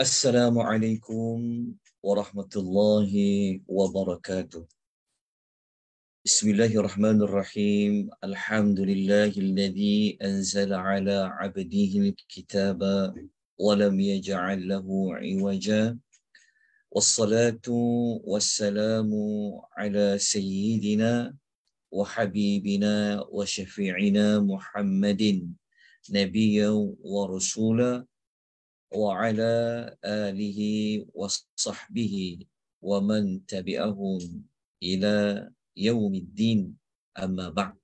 السلام عليكم ورحمة الله وبركاته بسم الله الرحمن الرحيم الحمد لله الذي أنزل على عبده الكتاب ولم يجعل له عوجا والصلاة والسلام على سيدنا وحبيبنا وشفيعنا محمد نبيا ورسولا وعلى آله وصحبه ومن تبعهم إلى يوم الدين أما بعد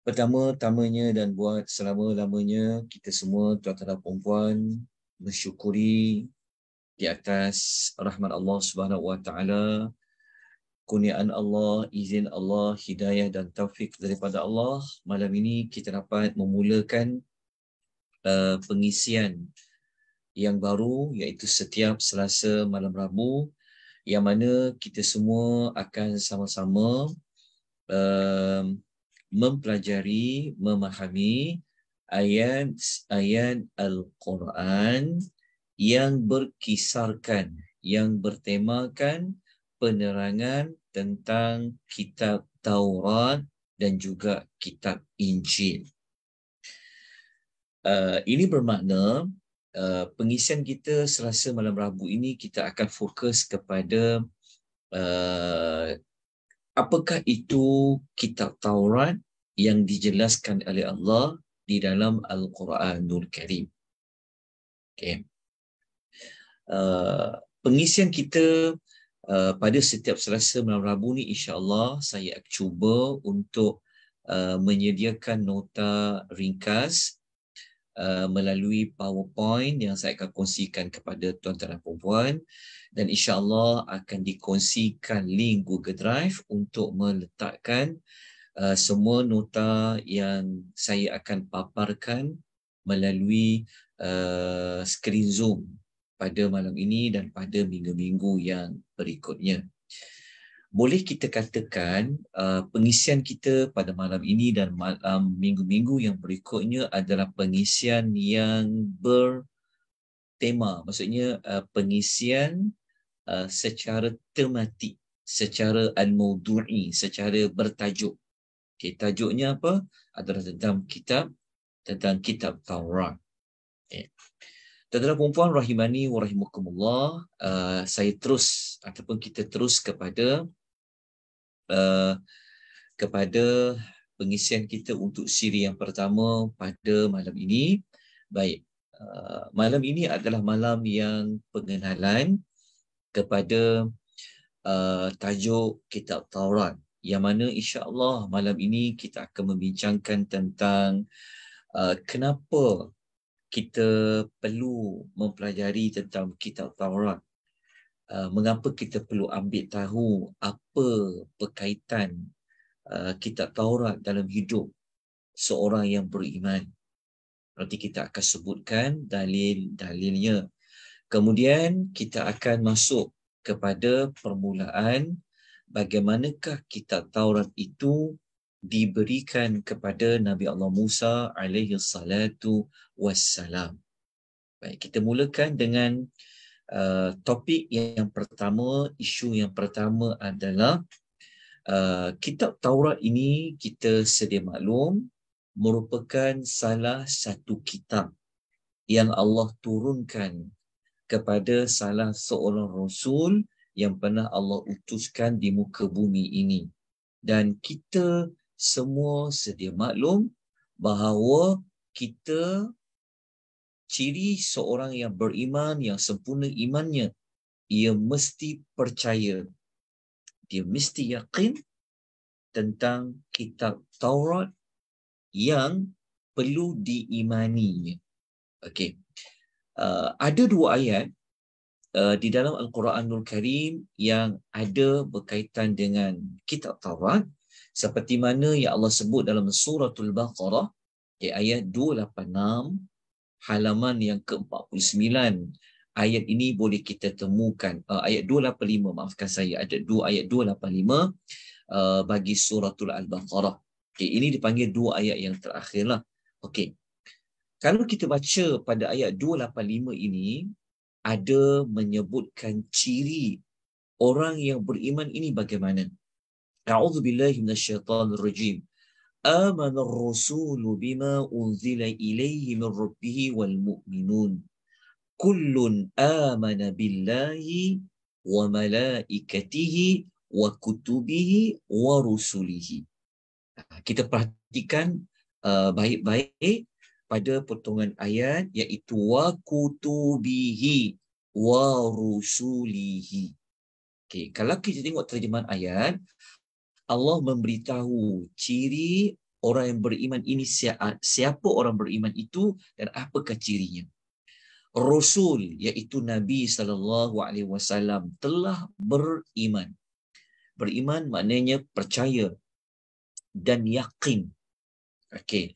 Pertama-tamanya dan buat selama-lamanya kita semua tuan-tuan puan-puan mensyukuri di atas rahmat Allah Subhanahu wa taala kurnia Allah izin Allah hidayah dan taufik daripada Allah malam ini kita dapat memulakan Uh, pengisian yang baru iaitu setiap Selasa malam Rabu yang mana kita semua akan sama-sama uh, mempelajari memahami ayat-ayat Al-Quran yang berkisarkan yang bertemakan penerangan tentang kitab Taurat dan juga kitab Injil uh, ini bermakna uh, pengisian kita selasa malam Rabu ini kita akan fokus kepada uh, apakah itu kitab Taurat yang dijelaskan oleh Allah di dalam Al-Quranul Karim. Okay. Uh, pengisian kita uh, pada setiap selasa malam Rabu ni insyaAllah saya cuba untuk uh, menyediakan nota ringkas Uh, melalui PowerPoint yang saya akan kongsikan kepada tuan-tuan dan puan-puan dan insyaallah akan dikongsikan link Google Drive untuk meletakkan uh, semua nota yang saya akan paparkan melalui uh, screen Zoom pada malam ini dan pada minggu-minggu yang berikutnya boleh kita katakan uh, pengisian kita pada malam ini dan malam minggu-minggu yang berikutnya adalah pengisian yang bertema. Maksudnya uh, pengisian uh, secara tematik, secara al-mudu'i, secara bertajuk. Okay, tajuknya apa? Adalah tentang kitab, tentang kitab Taurat. Tentang tuan perempuan, rahimani wa rahimukumullah, uh, saya terus ataupun kita terus kepada uh, kepada pengisian kita untuk siri yang pertama pada malam ini. Baik, uh, malam ini adalah malam yang pengenalan kepada uh, tajuk kitab Taurat yang mana insya-Allah malam ini kita akan membincangkan tentang uh, kenapa kita perlu mempelajari tentang kitab Taurat. Uh, mengapa kita perlu ambil tahu apa perkaitan uh, kitab Taurat dalam hidup seorang yang beriman. Nanti kita akan sebutkan dalil-dalilnya. Kemudian kita akan masuk kepada permulaan bagaimanakah kitab Taurat itu diberikan kepada Nabi Allah Musa alaihi salatu wassalam. Baik, kita mulakan dengan uh, Uh, topik yang pertama, isu yang pertama adalah uh, kitab Taurat ini kita sedia maklum merupakan salah satu kitab yang Allah turunkan kepada salah seorang rasul yang pernah Allah utuskan di muka bumi ini. Dan kita semua sedia maklum bahawa kita ciri seorang yang beriman yang sempurna imannya ia mesti percaya dia mesti yakin tentang kitab Taurat yang perlu diimani. okey uh, ada dua ayat uh, di dalam al-Quranul Karim yang ada berkaitan dengan kitab Taurat seperti mana yang Allah sebut dalam surah al baqarah ayat 286 halaman yang ke-49 ayat ini boleh kita temukan uh, ayat 285 maafkan saya ada dua ayat 285 uh, bagi suratul al-baqarah okey ini dipanggil dua ayat yang terakhirlah okey kalau kita baca pada ayat 285 ini ada menyebutkan ciri orang yang beriman ini bagaimana a'udzubillahi minasyaitanirrajim آمن الرسول بما أنزل إليه من ربه والمؤمنون كل آمن بالله وملائكته وكتبه ورسله kita perhatikan uh, baik-baik uh, pada potongan ayat iaitu wa kutubihi wa rusulihi. Okay. Kalau kita tengok terjemahan ayat, Allah memberitahu ciri orang yang beriman ini siapa orang beriman itu dan apakah cirinya. Rasul iaitu Nabi sallallahu alaihi wasallam telah beriman. Beriman maknanya percaya dan yakin. Okey.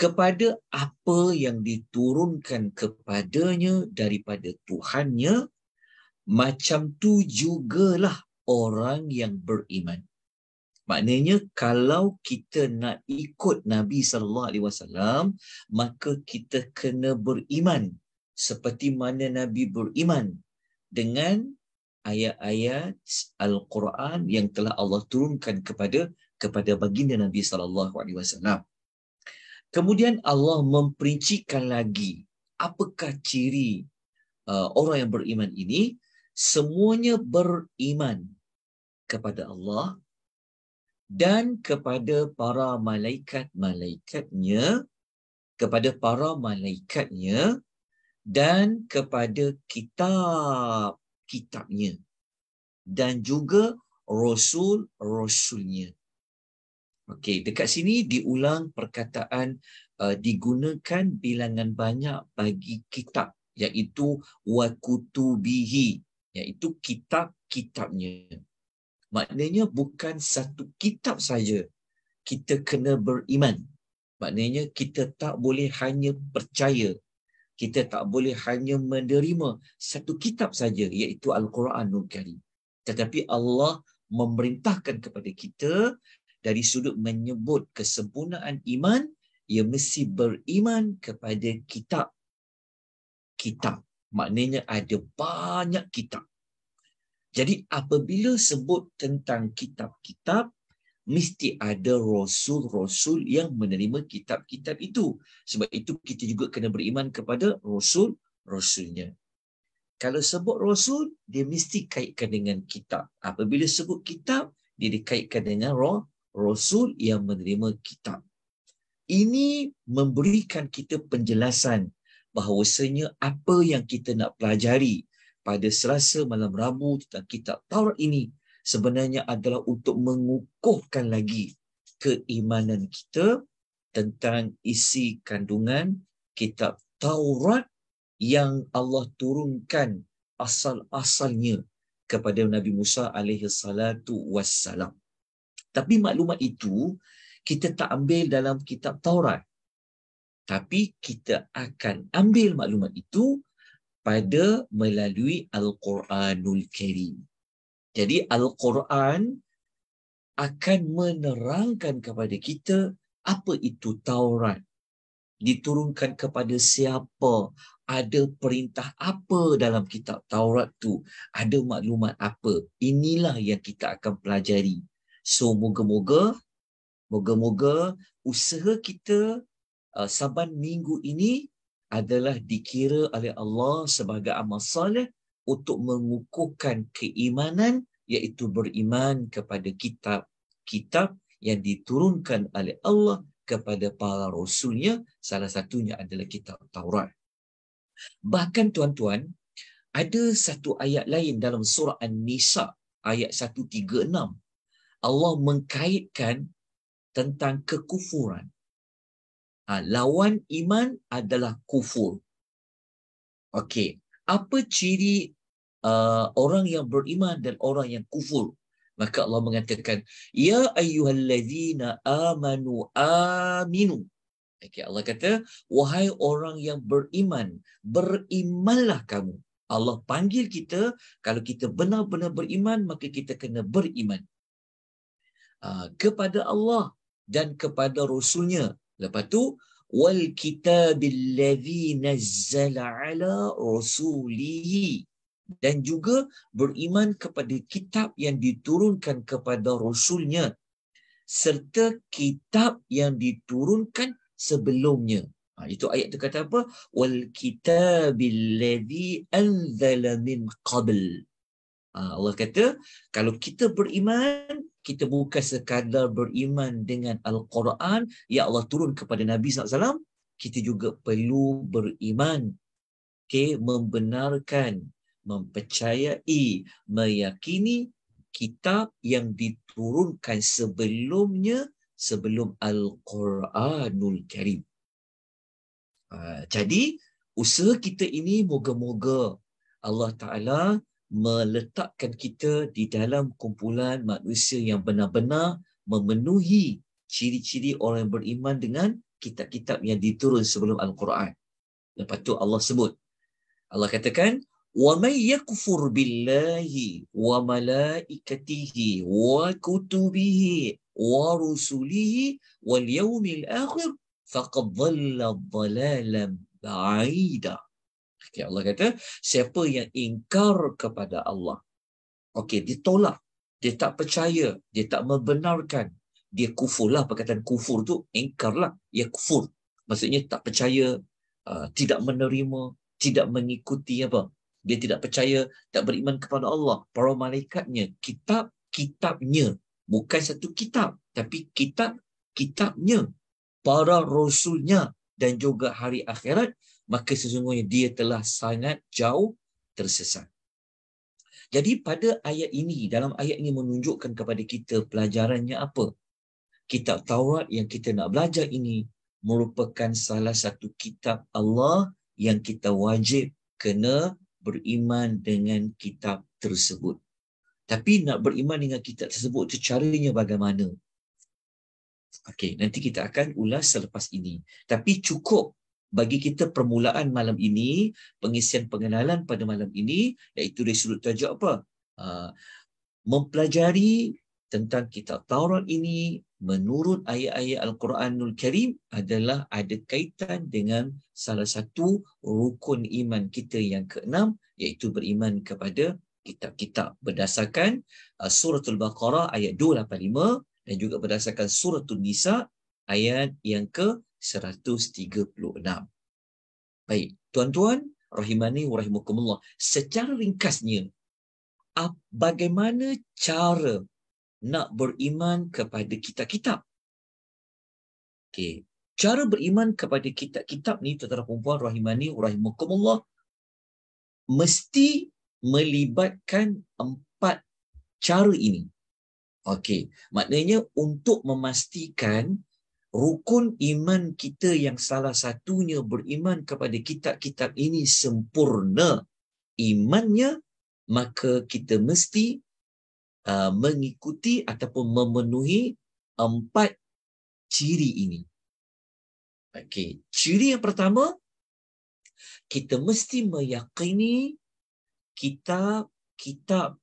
Kepada apa yang diturunkan kepadanya daripada Tuhannya macam tu jugalah orang yang beriman. Maknanya kalau kita nak ikut Nabi sallallahu alaihi wasallam maka kita kena beriman seperti mana Nabi beriman dengan ayat-ayat Al-Quran yang telah Allah turunkan kepada kepada baginda Nabi sallallahu alaihi wasallam. Kemudian Allah memperincikan lagi apakah ciri uh, orang yang beriman ini semuanya beriman kepada Allah dan kepada para malaikat-malaikatnya kepada para malaikatnya dan kepada kitab-kitabnya dan juga rasul-rasulnya. Okey, dekat sini diulang perkataan uh, digunakan bilangan banyak bagi kitab iaitu wa kutubihi iaitu kitab-kitabnya. Maknanya bukan satu kitab saja kita kena beriman. Maknanya kita tak boleh hanya percaya. Kita tak boleh hanya menerima satu kitab saja iaitu Al-Quranul Karim. Tetapi Allah memerintahkan kepada kita dari sudut menyebut kesempurnaan iman ia mesti beriman kepada kitab. Kitab. Maknanya ada banyak kitab. Jadi apabila sebut tentang kitab-kitab, mesti ada rasul-rasul yang menerima kitab-kitab itu. Sebab itu kita juga kena beriman kepada rasul-rasulnya. Kalau sebut rasul, dia mesti kaitkan dengan kitab. Apabila sebut kitab, dia dikaitkan dengan roh rasul yang menerima kitab. Ini memberikan kita penjelasan bahawasanya apa yang kita nak pelajari pada selasa malam Rabu tentang kitab Taurat ini sebenarnya adalah untuk mengukuhkan lagi keimanan kita tentang isi kandungan kitab Taurat yang Allah turunkan asal-asalnya kepada Nabi Musa alaihi wassalam. Tapi maklumat itu kita tak ambil dalam kitab Taurat. Tapi kita akan ambil maklumat itu pada melalui Al-Quranul Karim. Jadi Al-Quran akan menerangkan kepada kita apa itu Taurat. Diturunkan kepada siapa, ada perintah apa dalam kitab Taurat tu, ada maklumat apa. Inilah yang kita akan pelajari. So moga-moga, moga-moga usaha kita uh, saban minggu ini adalah dikira oleh Allah sebagai amal soleh untuk mengukuhkan keimanan iaitu beriman kepada kitab-kitab yang diturunkan oleh Allah kepada para rasulnya salah satunya adalah kitab Taurat. Bahkan tuan-tuan, ada satu ayat lain dalam surah An-Nisa ayat 136. Allah mengkaitkan tentang kekufuran. Ha, lawan iman adalah kufur. Okey. Apa ciri uh, orang yang beriman dan orang yang kufur? Maka Allah mengatakan, Ya ayyuhallazina amanu aminu. Okey, Allah kata, Wahai orang yang beriman, berimanlah kamu. Allah panggil kita, kalau kita benar-benar beriman, maka kita kena beriman. Uh, kepada Allah dan kepada Rasulnya, Lepas tu wal kitabillazi nazzala ala rasulih dan juga beriman kepada kitab yang diturunkan kepada rasulnya serta kitab yang diturunkan sebelumnya. Ha, itu ayat tu kata apa? Wal kitabillazi anzala min qabl. Ha, Allah kata kalau kita beriman kita bukan sekadar beriman dengan Al-Quran yang Allah turun kepada Nabi SAW, kita juga perlu beriman, okay, membenarkan, mempercayai, meyakini kitab yang diturunkan sebelumnya, sebelum Al-Quranul Karim. Ha, jadi, usaha kita ini moga-moga Allah Ta'ala meletakkan kita di dalam kumpulan manusia yang benar-benar memenuhi ciri-ciri orang yang beriman dengan kitab-kitab yang diturun sebelum Al-Quran. Lepas tu Allah sebut. Allah katakan, وَمَنْ يَكْفُرْ بِاللَّهِ وَمَلَائِكَتِهِ وَكُتُبِهِ وَرُسُلِهِ وَالْيَوْمِ الْآخِرِ فَقَدْ ضَلَّ ضَلَالًا Okay, Allah kata, siapa yang ingkar kepada Allah. Okey, dia tolak. Dia tak percaya. Dia tak membenarkan. Dia kufur lah. Perkataan kufur tu, ingkar lah. Ya kufur. Maksudnya tak percaya, uh, tidak menerima, tidak mengikuti apa. Dia tidak percaya, tak beriman kepada Allah. Para malaikatnya, kitab-kitabnya. Bukan satu kitab, tapi kitab-kitabnya. Para rasulnya dan juga hari akhirat maka sesungguhnya dia telah sangat jauh tersesat. Jadi pada ayat ini, dalam ayat ini menunjukkan kepada kita pelajarannya apa? Kitab Taurat yang kita nak belajar ini merupakan salah satu kitab Allah yang kita wajib kena beriman dengan kitab tersebut. Tapi nak beriman dengan kitab tersebut itu caranya bagaimana? Okey, nanti kita akan ulas selepas ini. Tapi cukup bagi kita permulaan malam ini, pengisian pengenalan pada malam ini, iaitu dari sudut tajuk apa? Ah, mempelajari tentang kitab Taurat ini menurut ayat-ayat Al-Quranul Karim adalah ada kaitan dengan salah satu rukun iman kita yang keenam iaitu beriman kepada kitab-kitab berdasarkan ah, suratul Baqarah ayat 285 dan juga berdasarkan suratul Nisa ayat yang ke 136. Baik, tuan-tuan, rahimani wa rahimakumullah. Secara ringkasnya, bagaimana cara nak beriman kepada kitab-kitab? Okey, cara beriman kepada kitab-kitab ni tuan-tuan puan-puan rahimani wa rahimakumullah mesti melibatkan empat cara ini. Okey, maknanya untuk memastikan rukun iman kita yang salah satunya beriman kepada kitab-kitab ini sempurna imannya maka kita mesti uh, mengikuti ataupun memenuhi empat ciri ini Okay, ciri yang pertama kita mesti meyakini kitab-kitab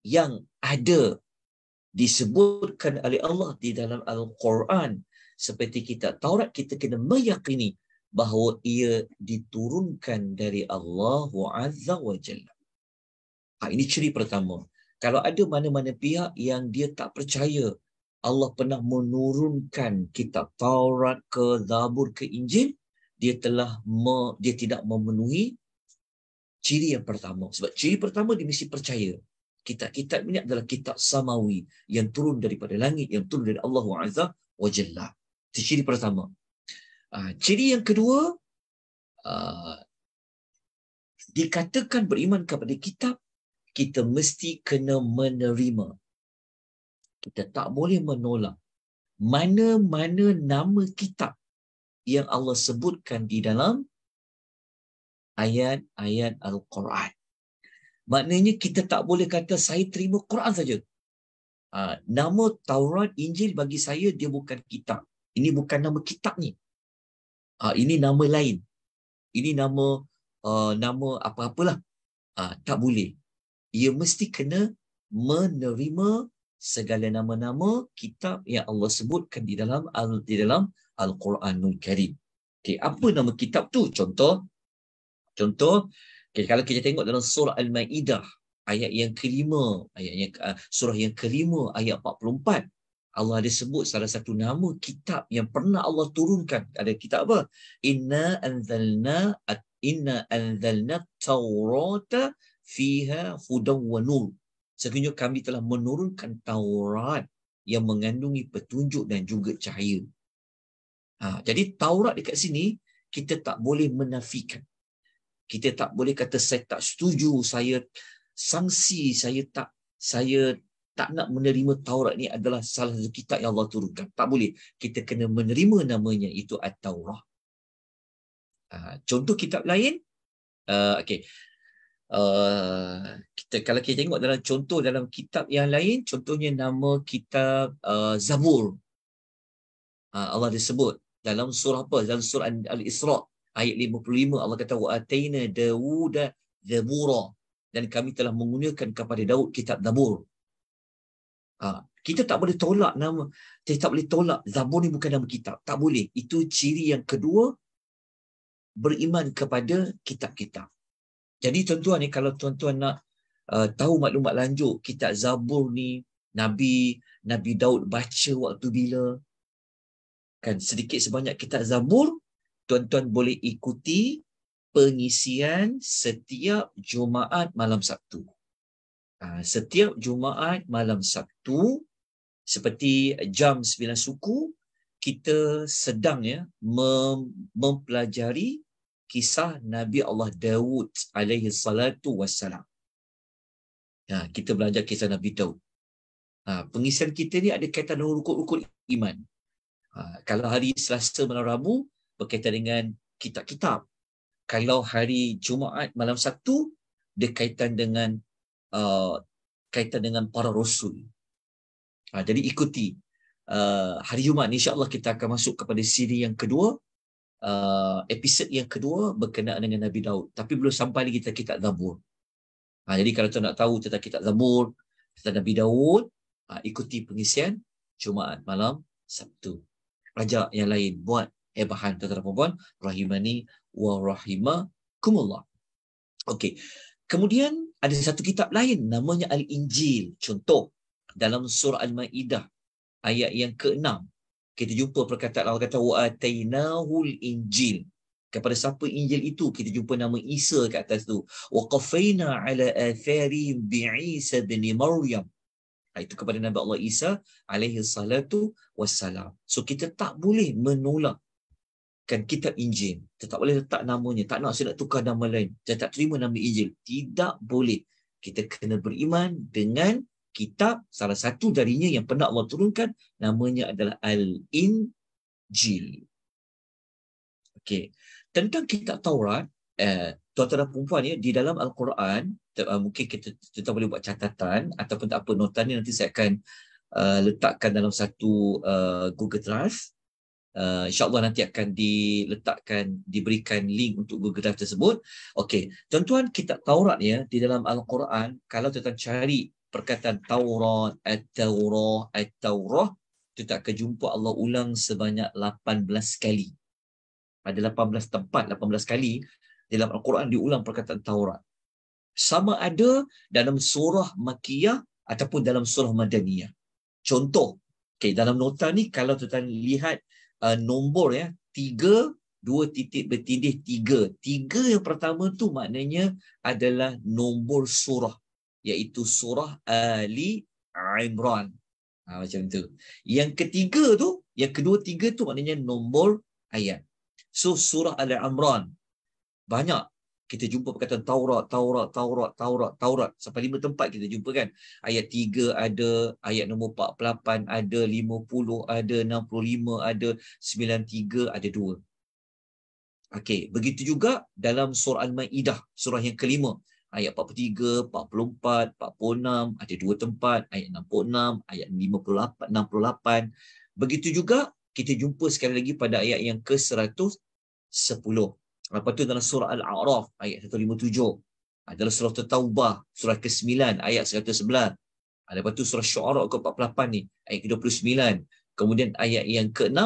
yang ada disebutkan oleh Allah di dalam Al-Quran seperti kitab Taurat kita kena meyakini bahawa ia diturunkan dari Allah Azza wa Jalla. Ha, ini ciri pertama. Kalau ada mana-mana pihak yang dia tak percaya Allah pernah menurunkan kitab Taurat ke Zabur ke Injil, dia telah me, dia tidak memenuhi ciri yang pertama. Sebab ciri pertama dia mesti percaya kitab-kitab ini adalah kitab samawi yang turun daripada langit yang turun dari Allah Azza wa Jalla. Itu ciri pertama. Uh, ciri yang kedua uh, dikatakan beriman kepada kitab kita mesti kena menerima. Kita tak boleh menolak mana-mana nama kitab yang Allah sebutkan di dalam ayat-ayat Al-Quran. Maknanya kita tak boleh kata saya terima Quran saja. Ha, nama Taurat, Injil bagi saya dia bukan kitab. Ini bukan nama kitab ni. Ha, ini nama lain. Ini nama uh, nama apa-apalah. Ha, tak boleh. Ia mesti kena menerima segala nama-nama kitab yang Allah sebutkan di dalam al di dalam Al-Quranul Karim. Okey, apa nama kitab tu? Contoh contoh Okay, kalau kita tengok dalam surah Al-Ma'idah, ayat yang kelima, ayat yang, uh, surah yang kelima, ayat 44, Allah ada sebut salah satu nama kitab yang pernah Allah turunkan. Ada kitab apa? Inna anzalna at inna anzalna tawrata fiha hudan wa Sekiranya kami telah menurunkan Taurat yang mengandungi petunjuk dan juga cahaya. Ha, jadi Taurat dekat sini, kita tak boleh menafikan kita tak boleh kata saya tak setuju saya sangsi saya tak saya tak nak menerima Taurat ni adalah salah satu kitab yang Allah turunkan tak boleh kita kena menerima namanya itu at-Taurah ah, contoh kitab lain uh, okey uh, kita kalau kita tengok dalam contoh dalam kitab yang lain contohnya nama kitab uh, Zabur uh, Allah disebut dalam surah apa dalam surah Al-Isra ayat 55 Allah kata wa ataina Dawuda Zabur dan kami telah mengurniakan kepada Daud kitab Zabur. Ha, kita tak boleh tolak nama, kita tak boleh tolak Zabur ni bukan nama kitab. Tak boleh. Itu ciri yang kedua beriman kepada kitab-kitab. Jadi tuan-tuan ni kalau tuan-tuan nak uh, tahu maklumat lanjut kitab Zabur ni Nabi Nabi Daud baca waktu bila kan sedikit sebanyak kitab Zabur tuan-tuan boleh ikuti pengisian setiap Jumaat malam Sabtu. Ha, setiap Jumaat malam Sabtu, seperti jam 9 suku, kita sedang ya mempelajari kisah Nabi Allah Dawud alaihi salatu wassalam. Ha, kita belajar kisah Nabi Dawud. Ha, pengisian kita ni ada kaitan dengan rukun-rukun iman. Ha, kalau hari Selasa malam Rabu, berkaitan dengan kitab-kitab. Kalau hari Jumaat malam satu, dia kaitan dengan uh, kaitan dengan para rasul. Ha, jadi ikuti uh, hari Jumaat ni insya-Allah kita akan masuk kepada siri yang kedua uh, episod yang kedua berkenaan dengan Nabi Daud tapi belum sampai lagi kita kitab Zabur. Ha, jadi kalau tuan nak tahu tentang kitab Zabur, tentang Nabi Daud, ha, ikuti pengisian Jumaat malam Sabtu. Raja yang lain buat eh bahan tuan-tuan dan puan-puan rahimani wa rahimakumullah okey kemudian ada satu kitab lain namanya al-injil contoh dalam surah al-maidah ayat yang ke-6 kita jumpa perkataan Allah kata wa atainahul injil kepada siapa Injil itu kita jumpa nama Isa kat atas tu waqafaina ala athari bi Isa bin Maryam itu kepada Nabi Allah Isa alaihi salatu wassalam so kita tak boleh menolak kan kitab Injil. Kita tak boleh letak namanya. Tak nak saya nak tukar nama lain. Saya tak terima nama Injil. Tidak boleh. Kita kena beriman dengan kitab salah satu darinya yang pernah Allah turunkan. Namanya adalah Al-Injil. Okey. Tentang kitab Taurat, eh, tuan-tuan dan perempuan, ya, di dalam Al-Quran, uh, mungkin kita, kita boleh buat catatan ataupun tak apa, notanya nanti saya akan uh, letakkan dalam satu uh, Google Drive uh, insyaAllah nanti akan diletakkan, diberikan link untuk Google Drive tersebut. Okey, tuan-tuan kitab Taurat ya, di dalam Al-Quran, kalau tuan cari perkataan Taurat, At-Taurah, At-Taurah, tuan tak akan jumpa Allah ulang sebanyak 18 kali. Ada 18 tempat, 18 kali dalam Al-Quran diulang perkataan Taurat. Sama ada dalam surah Makiyah ataupun dalam surah Madaniyah. Contoh, okay, dalam nota ni kalau tuan-tuan lihat uh, nombor ya tiga dua titik bertindih tiga tiga yang pertama tu maknanya adalah nombor surah iaitu surah Ali Imran ha, macam tu yang ketiga tu yang kedua tiga tu maknanya nombor ayat so surah Ali Imran banyak kita jumpa perkataan Taurat, Taurat, Taurat, Taurat, Taurat. Sampai lima tempat kita jumpa kan. Ayat tiga ada, ayat nombor 48 ada, 50 ada, 65 ada, 93 ada, 93 ada 2. Okey, begitu juga dalam surah Al-Ma'idah, surah yang kelima. Ayat 43, 44, 46, ada dua tempat. Ayat 66, ayat 58, 68. Begitu juga kita jumpa sekali lagi pada ayat yang ke-110. Lepas tu dalam surah Al-A'raf ayat 157. Ha, dalam surah Taubah surah ke-9 ayat 111. ada ha, tu surah Syuara ke-48 ni ayat ke-29. Kemudian ayat yang ke-6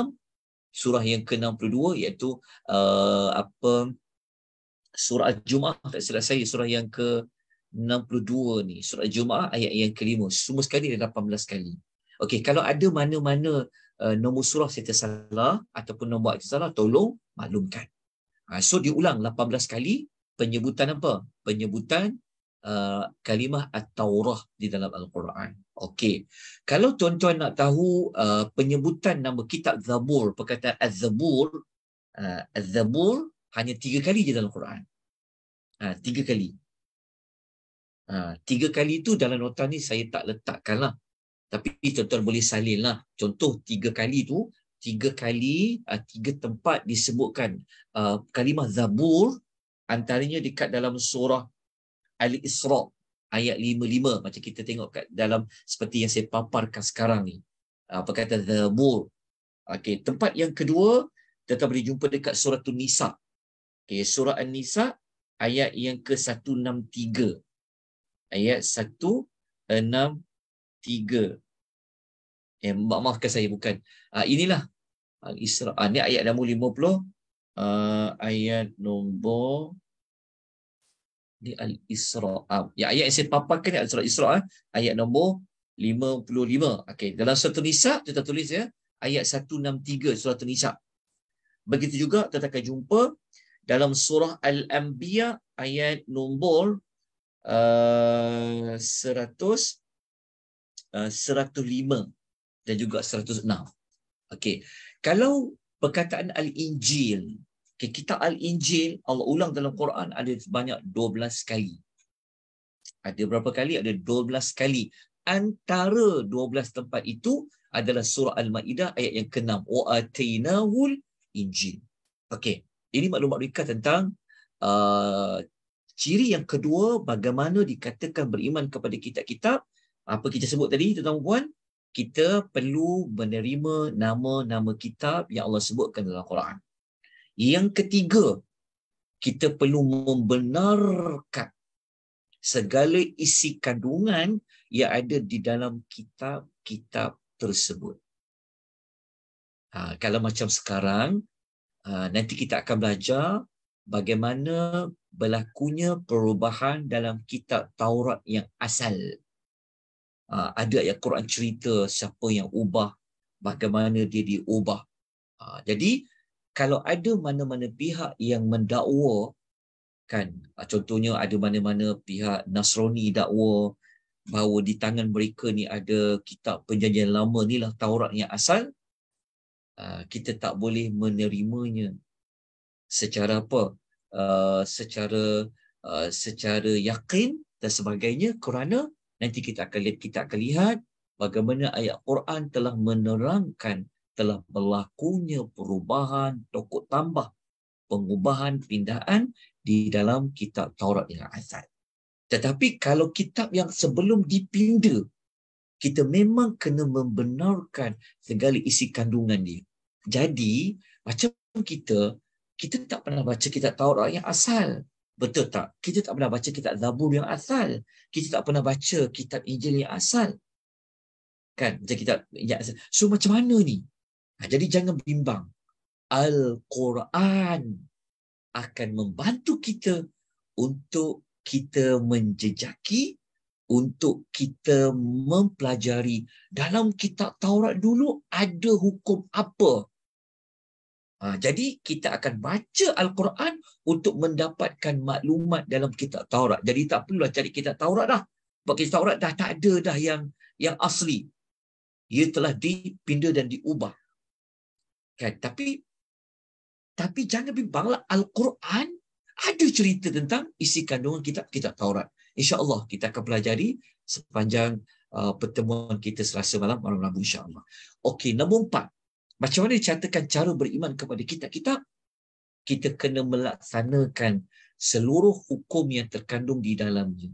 surah yang ke-62 iaitu uh, apa surah Jumaah tak silap saya surah yang ke 62 ni surah Jumaah ayat yang kelima semua sekali ada 18 kali. Okey kalau ada mana-mana uh, nombor surah saya tersalah ataupun nombor saya tersalah tolong maklumkan. Ha, so diulang 18 kali penyebutan apa? Penyebutan uh, kalimah At-Taurah di dalam Al-Quran. Okey. Kalau tuan-tuan nak tahu uh, penyebutan nama kitab Zabur, perkataan Az-Zabur, uh, Az-Zabur hanya tiga kali je dalam Quran. Uh, tiga kali. Uh, tiga kali itu dalam nota ni saya tak letakkanlah. Tapi tuan-tuan boleh lah. Contoh tiga kali tu tiga kali uh, tiga tempat disebutkan uh, kalimah zabur antaranya dekat dalam surah al-isra ayat 55 macam kita tengok kat dalam seperti yang saya paparkan sekarang ni ah, apa uh, kata zabur okey tempat yang kedua kita boleh jumpa dekat surah an-nisa okey surah an-nisa ayat yang ke-163 ayat 163 Eh, maafkan saya bukan. Uh, inilah uh, Isra. Uh, ah, ini ayat nombor 50. Uh, ayat nombor di Al Isra. Uh, ya ayat yang saya paparkan Al Isra Isra uh, eh, ayat nombor 55. Okey, dalam surah Nisa kita tulis ya ayat 163 surah Nisa. Begitu juga kita akan jumpa dalam surah Al-Anbiya ayat nombor uh, 100 uh, dan juga 106. Okey. Kalau perkataan al-Injil, okay, kitab al-Injil Allah ulang dalam Quran ada banyak 12 kali. Ada berapa kali? Ada 12 kali. Antara 12 tempat itu adalah surah Al-Maidah ayat yang ke-6. Wa'atainahul Injil. Okey. Ini maklumat mereka tentang uh, ciri yang kedua bagaimana dikatakan beriman kepada kitab-kitab apa kita sebut tadi tuan-tuan kita perlu menerima nama-nama kitab yang Allah sebutkan dalam Quran. Yang ketiga, kita perlu membenarkan segala isi kandungan yang ada di dalam kitab-kitab tersebut. Ha, kalau macam sekarang, ha, nanti kita akan belajar bagaimana berlakunya perubahan dalam kitab Taurat yang asal. Ah, ada ayat Quran cerita siapa yang ubah, bagaimana dia diubah. Ah, jadi kalau ada mana-mana pihak yang mendakwa kan ah, contohnya ada mana-mana pihak Nasrani dakwa bahawa di tangan mereka ni ada kitab perjanjian lama ni lah Taurat yang asal kita tak boleh menerimanya secara apa secara secara yakin dan sebagainya kerana nanti kita akan lihat kita akan lihat bagaimana ayat Quran telah menerangkan telah berlakunya perubahan tokoh tambah pengubahan pindaan di dalam kitab Taurat yang asal. Tetapi kalau kitab yang sebelum dipinda, kita memang kena membenarkan segala isi kandungan dia. Jadi, macam kita, kita tak pernah baca kitab Taurat yang asal. Betul tak? Kita tak pernah baca kitab Zabur yang asal. Kita tak pernah baca kitab Injil yang asal. Kan? Macam kitab yang asal. So macam mana ni? Nah, ha, jadi jangan bimbang. Al-Quran akan membantu kita untuk kita menjejaki, untuk kita mempelajari dalam kitab Taurat dulu ada hukum apa Ha, jadi kita akan baca Al-Quran untuk mendapatkan maklumat dalam kitab Taurat. Jadi tak perlulah cari kitab Taurat dah. Sebab kitab Taurat dah tak ada dah yang yang asli. Ia telah dipindah dan diubah. Kan? Tapi tapi jangan bimbanglah Al-Quran ada cerita tentang isi kandungan kitab-kitab Taurat. Insya Allah kita akan pelajari sepanjang uh, pertemuan kita selasa malam malam Rabu Allah. Okey, nombor empat. Macam mana dicatatkan cara beriman kepada kitab-kitab? Kita kena melaksanakan seluruh hukum yang terkandung di dalamnya.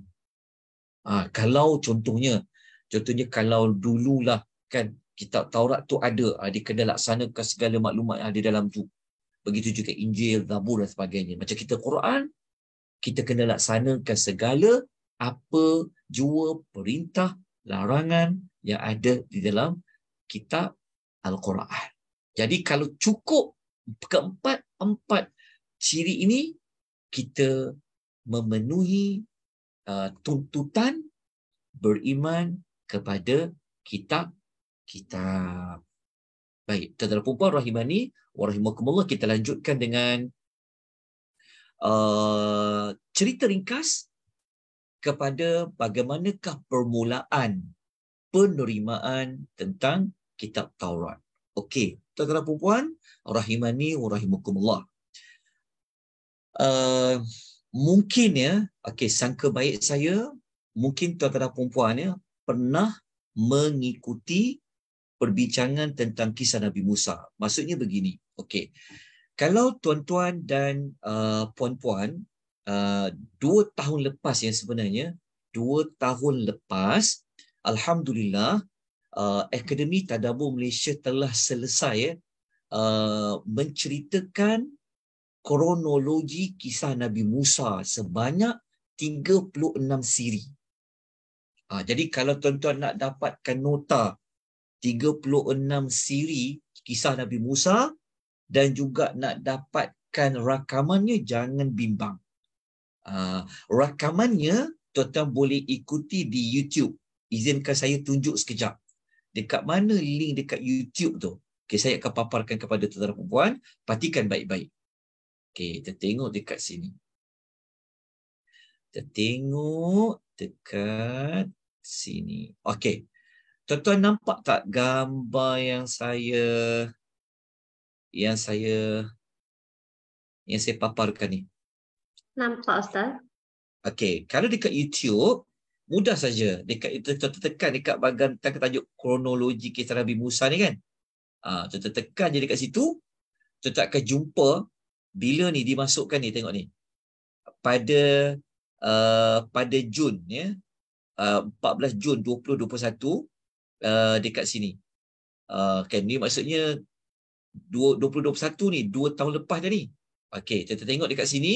Ha, kalau contohnya, contohnya kalau dululah kan kitab Taurat tu ada, ha, dia kena laksanakan segala maklumat yang ada dalam tu. Begitu juga Injil, Zabur dan sebagainya. Macam kita Quran, kita kena laksanakan segala apa jua perintah larangan yang ada di dalam kitab Al-Quran. Jadi kalau cukup keempat-empat ciri ini, kita memenuhi uh, tuntutan beriman kepada kitab kitab Baik, tuan-tuan dan puan-puan rahimani wa kita lanjutkan dengan uh, cerita ringkas kepada bagaimanakah permulaan penerimaan tentang kitab Taurat. Okey, tuan-tuan puan, rahimani wa rahimakumullah. Uh, mungkin ya, okey sangka baik saya, mungkin tuan-tuan perempuan ya pernah mengikuti perbincangan tentang kisah Nabi Musa. Maksudnya begini. Okey. Kalau tuan-tuan dan uh, puan-puan uh, dua tahun lepas yang sebenarnya, dua tahun lepas, Alhamdulillah, uh, Akademi Tadabur Malaysia telah selesai ya, uh, menceritakan kronologi kisah Nabi Musa sebanyak 36 siri. Uh, jadi kalau tuan-tuan nak dapatkan nota 36 siri kisah Nabi Musa dan juga nak dapatkan rakamannya jangan bimbang. Uh, rakamannya tuan-tuan boleh ikuti di YouTube. Izinkan saya tunjuk sekejap dekat mana link dekat YouTube tu. Okay, saya akan paparkan kepada tuan-tuan dan perempuan. Perhatikan baik-baik. Okay, kita tengok dekat sini. Kita tengok dekat sini. Okay. Tuan-tuan nampak tak gambar yang saya yang saya yang saya paparkan ni? Nampak Ustaz. Okay, kalau dekat YouTube, mudah saja dekat itu tertekan dekat bahagian tak tajuk kronologi kisah Nabi Musa ni kan. Ah ha, tertekan je dekat situ kita akan jumpa bila ni dimasukkan ni tengok ni. Pada uh, pada Jun ya. Uh, 14 Jun 2021 uh, dekat sini. Uh, kan ni maksudnya 2021 ni 2 tahun lepas dah ni. Okey, kita tengok dekat sini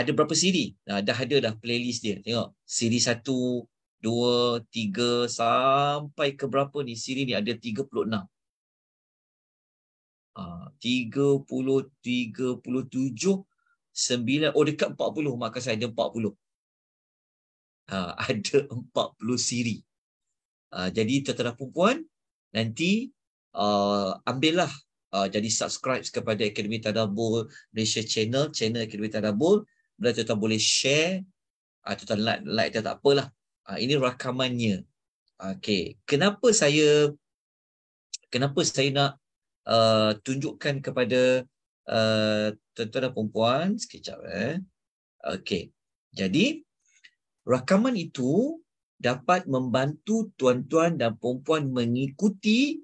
ada berapa siri? Nah, dah ada dah playlist dia. Tengok. Siri 1, 2, 3 sampai ke berapa ni? Siri ni ada 36. Uh, 30, 37, sembilan. Oh dekat 40. Maka saya ada 40. Uh, ah, ada 40 siri. Uh, jadi tuan-tuan puan-puan, nanti uh, ambillah uh, jadi subscribe kepada Akademi Tadabur Malaysia channel, channel Akademi Tadabur bila tuan-tuan boleh share uh, tuan-tuan like, like tuan tak apalah uh, ini rakamannya okey kenapa saya kenapa saya nak uh, tunjukkan kepada uh, tuan-tuan dan perempuan sekejap eh okey jadi rakaman itu dapat membantu tuan-tuan dan puan-puan mengikuti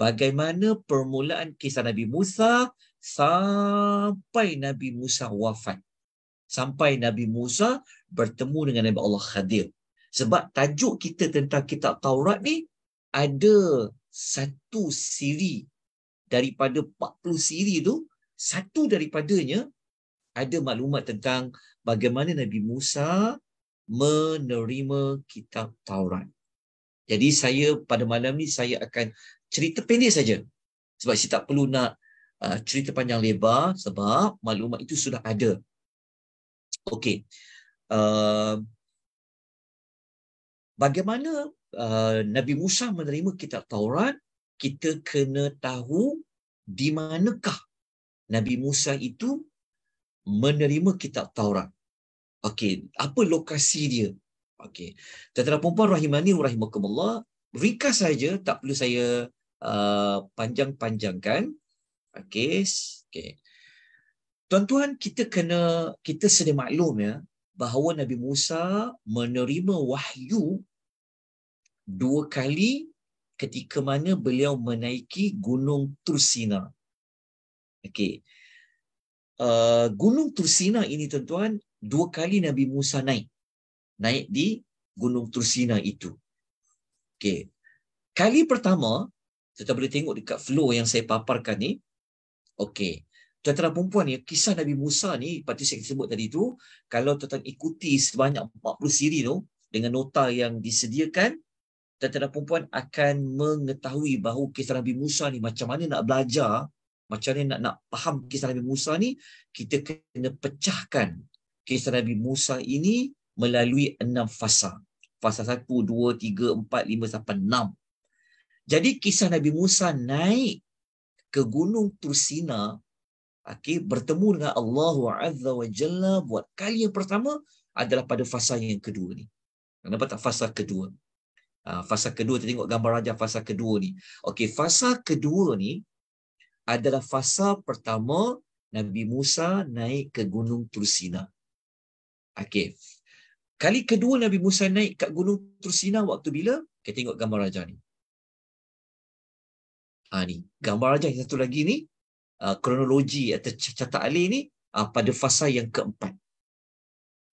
bagaimana permulaan kisah Nabi Musa sampai Nabi Musa wafat sampai Nabi Musa bertemu dengan Nabi Allah Khadir. Sebab tajuk kita tentang kitab Taurat ni ada satu siri daripada 40 siri tu satu daripadanya ada maklumat tentang bagaimana Nabi Musa menerima kitab Taurat. Jadi saya pada malam ni saya akan cerita pendek saja. Sebab saya tak perlu nak uh, cerita panjang lebar sebab maklumat itu sudah ada. Okey. Uh, bagaimana uh, Nabi Musa menerima kitab Taurat, kita kena tahu di manakah Nabi Musa itu menerima kitab Taurat. Okey, apa lokasi dia? Okey. Tuan-tuan puan-puan rahimani wa rahimakumullah, ringkas saja tak perlu saya uh, panjang-panjangkan. Okey. Okey. Tuan-tuan, kita kena kita sedia maklum ya bahawa Nabi Musa menerima wahyu dua kali ketika mana beliau menaiki Gunung Tursina. Okey. Uh, Gunung Tursina ini tuan-tuan, dua kali Nabi Musa naik. Naik di Gunung Tursina itu. Okey. Kali pertama, kita boleh tengok dekat flow yang saya paparkan ni. Okey tuan-tuan perempuan ni, kisah Nabi Musa ni, seperti yang saya sebut tadi tu, kalau tuan-tuan ikuti sebanyak 40 siri tu, dengan nota yang disediakan, tuan-tuan perempuan akan mengetahui bahawa kisah Nabi Musa ni, macam mana nak belajar, macam mana nak, nak faham kisah Nabi Musa ni, kita kena pecahkan kisah Nabi Musa ini melalui enam fasa. Fasa satu, dua, tiga, empat, lima, sampai enam. Jadi kisah Nabi Musa naik ke Gunung Tursina okay, bertemu dengan Allah Azza wa Jalla buat kali yang pertama adalah pada fasa yang kedua ni. Kenapa tak fasa kedua? Ha, fasa kedua, kita tengok gambar raja fasa kedua ni. Okey, fasa kedua ni adalah fasa pertama Nabi Musa naik ke Gunung Tursina. Okey. Kali kedua Nabi Musa naik ke Gunung Tursina waktu bila? Kita tengok gambar raja ni. Ha, ni. Gambar raja yang satu lagi ni. Ah, kronologi atau catatan alih ini uh, ah, pada fasa yang keempat.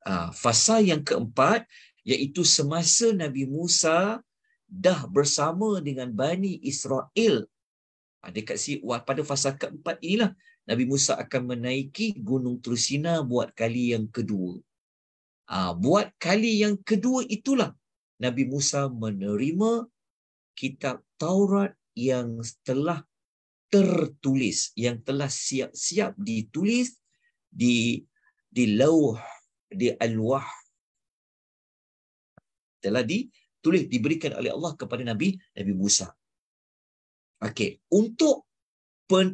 Uh, fasa yang keempat iaitu semasa Nabi Musa dah bersama dengan Bani Israel uh, dekat si, pada fasa keempat inilah Nabi Musa akan menaiki Gunung Trusina buat kali yang kedua. Uh, buat kali yang kedua itulah Nabi Musa menerima kitab Taurat yang telah tertulis yang telah siap-siap ditulis di di lauh di alwah telah ditulis diberikan oleh Allah kepada Nabi Nabi Musa. Okey, untuk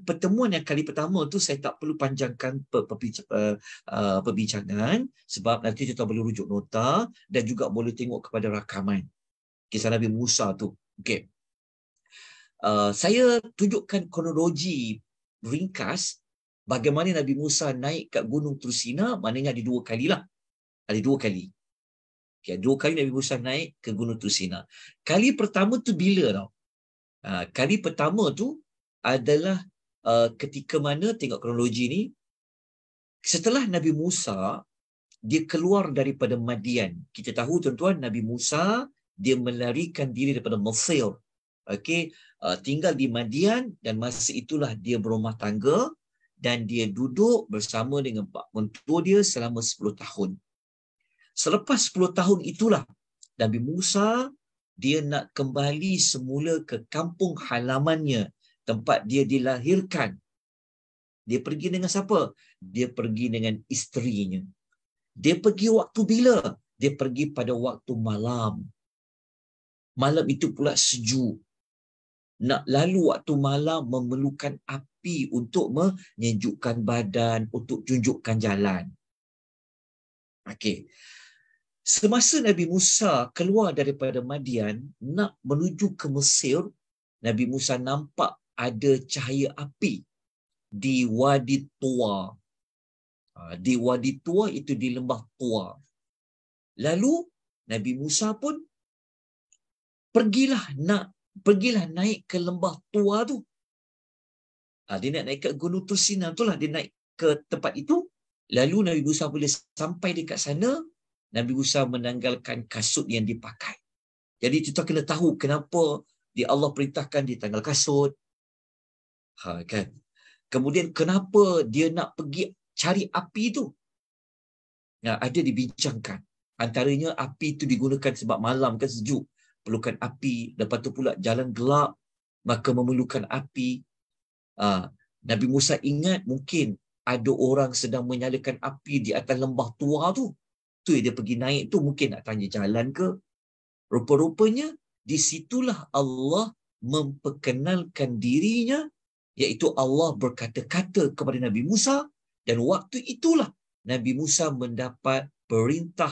pertemuan yang kali pertama tu saya tak perlu panjangkan eh, eh, perbincangan sebab nanti kita boleh rujuk nota dan juga boleh tengok kepada rakaman kisah Nabi Musa tu. Okey. Uh, saya tunjukkan kronologi ringkas bagaimana Nabi Musa naik ke Gunung Trusina, maknanya ada dua kali lah. Ada dua kali. Okay, dua kali Nabi Musa naik ke Gunung Tursina. Kali pertama tu bila tau? Ha, kali pertama tu adalah uh, ketika mana, tengok kronologi ni, setelah Nabi Musa, dia keluar daripada Madian. Kita tahu tuan-tuan, Nabi Musa, dia melarikan diri daripada Mesir Okay, uh, tinggal di Madian dan masa itulah dia berumah tangga dan dia duduk bersama dengan pak mentua dia selama 10 tahun. Selepas 10 tahun itulah Nabi Musa dia nak kembali semula ke kampung halamannya tempat dia dilahirkan. Dia pergi dengan siapa? Dia pergi dengan isterinya. Dia pergi waktu bila? Dia pergi pada waktu malam. Malam itu pula sejuk nak lalu waktu malam memerlukan api untuk menyejukkan badan, untuk tunjukkan jalan. Okey. Semasa Nabi Musa keluar daripada Madian nak menuju ke Mesir, Nabi Musa nampak ada cahaya api di Wadi Tua. Ha, di Wadi Tua itu di Lembah Tua. Lalu Nabi Musa pun pergilah nak pergilah naik ke lembah tua tu. Ha, dia nak naik ke Gunung Tursina tu lah. Dia naik ke tempat itu. Lalu Nabi Musa bila sampai dekat sana, Nabi Musa menanggalkan kasut yang dipakai. Jadi kita kena tahu kenapa di Allah perintahkan di tanggal kasut. Ha, kan? Kemudian kenapa dia nak pergi cari api itu? Nah, ada dibincangkan. Antaranya api itu digunakan sebab malam kan sejuk perlukan api lepas tu pula jalan gelap maka memerlukan api ah, Nabi Musa ingat mungkin ada orang sedang menyalakan api di atas lembah tua tu tu dia pergi naik tu mungkin nak tanya jalan ke rupa-rupanya di situlah Allah memperkenalkan dirinya iaitu Allah berkata-kata kepada Nabi Musa dan waktu itulah Nabi Musa mendapat perintah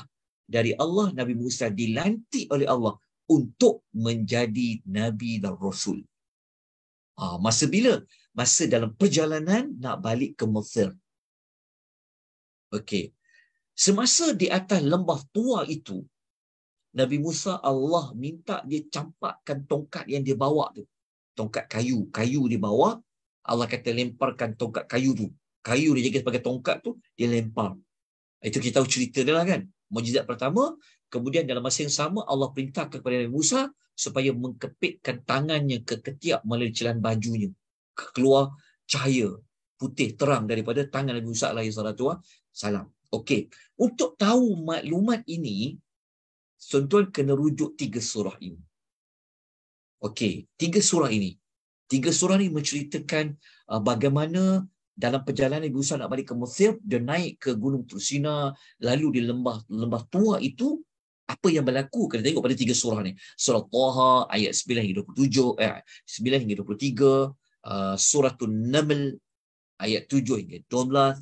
dari Allah Nabi Musa dilantik oleh Allah untuk menjadi Nabi dan Rasul. Ha, masa bila? Masa dalam perjalanan nak balik ke Mesir. Okey. Semasa di atas lembah tua itu, Nabi Musa Allah minta dia campakkan tongkat yang dia bawa tu. Tongkat kayu. Kayu dia bawa. Allah kata lemparkan tongkat kayu tu. Kayu dia jaga sebagai tongkat tu, dia lempar. Itu kita tahu cerita dia lah kan. Mujizat pertama, Kemudian dalam masa yang sama Allah perintah kepada Nabi Musa supaya mengkepitkan tangannya ke ketiak melalui celan bajunya. Keluar cahaya putih terang daripada tangan Nabi Musa alaihi salatu salam. Okey, untuk tahu maklumat ini tuan kena rujuk tiga surah ini. Okey, tiga surah ini. Tiga surah ini menceritakan uh, bagaimana dalam perjalanan Nabi Musa nak balik ke Mesir, dia naik ke Gunung Tursina, lalu di lembah lembah tua itu apa yang berlaku kena tengok pada tiga surah ni surah Taha ayat 9 hingga 27 eh 9 hingga 23 uh, surah An-Naml ayat 7 hingga 12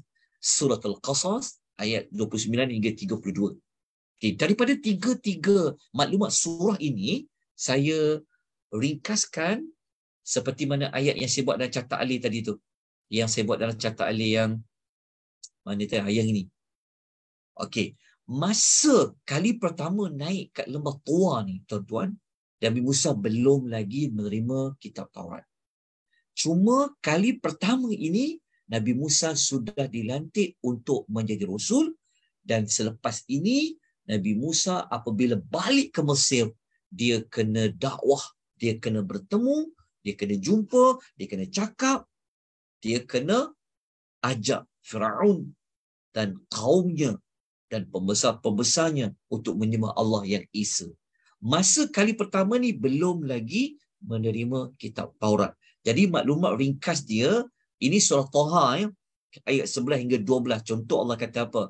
surah Al-Qasas ayat 29 hingga 32 Okay daripada tiga-tiga maklumat surah ini saya ringkaskan seperti mana ayat yang saya buat dalam catat alih tadi tu yang saya buat dalam catat alih yang mana tadi ayat ini okey masa kali pertama naik ke lembah tua ni tuan-tuan Nabi Musa belum lagi menerima kitab Taurat cuma kali pertama ini Nabi Musa sudah dilantik untuk menjadi rasul dan selepas ini Nabi Musa apabila balik ke Mesir dia kena dakwah dia kena bertemu dia kena jumpa dia kena cakap dia kena ajak Firaun dan kaumnya dan pembesar-pembesarnya untuk menyembah Allah yang Isa. Masa kali pertama ni belum lagi menerima kitab Taurat. Jadi maklumat ringkas dia, ini surah Taha ya, ayat 11 hingga 12. Contoh Allah kata apa?